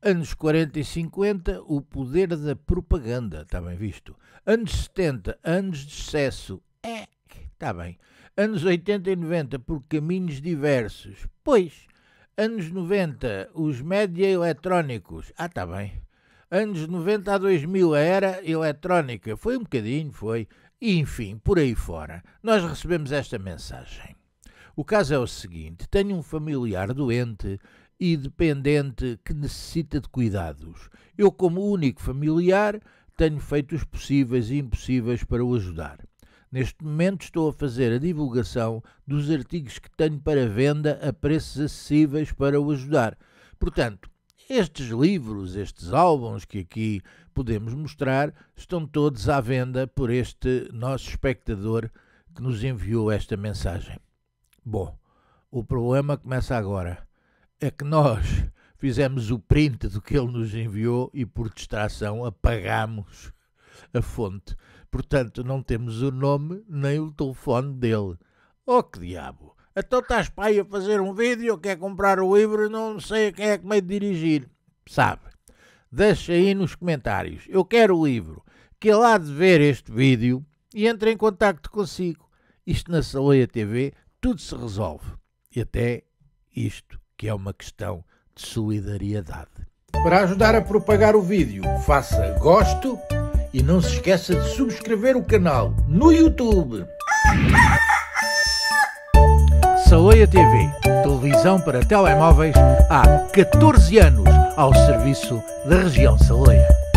Anos 40 e 50, o poder da propaganda, está bem visto. Anos 70, anos de excesso, é, está bem. Anos 80 e 90, por caminhos diversos, pois. Anos 90, os média eletrónicos, ah, está bem. Anos 90 a 2000, a era eletrónica, foi um bocadinho, foi. E, enfim, por aí fora, nós recebemos esta mensagem. O caso é o seguinte: tenho um familiar doente e dependente que necessita de cuidados. Eu, como único familiar, tenho feito os possíveis e impossíveis para o ajudar. Neste momento estou a fazer a divulgação dos artigos que tenho para venda a preços acessíveis para o ajudar. Portanto, estes livros, estes álbuns que aqui podemos mostrar, estão todos à venda por este nosso espectador que nos enviou esta mensagem. Bom, o problema começa agora é que nós fizemos o print do que ele nos enviou e por distração apagamos a fonte. Portanto, não temos o nome nem o telefone dele. Oh, que diabo! Então estás para aí a fazer um vídeo, quer comprar o livro e não sei a quem é que vai dirigir. Sabe? Deixa aí nos comentários. Eu quero o livro. Que ele há de ver este vídeo e entre em contacto consigo. Isto na Saleia TV tudo se resolve. E até isto que é uma questão de solidariedade. Para ajudar a propagar o vídeo, faça gosto e não se esqueça de subscrever o canal no YouTube. Saleia TV, televisão para telemóveis há 14 anos ao serviço da região Saleia.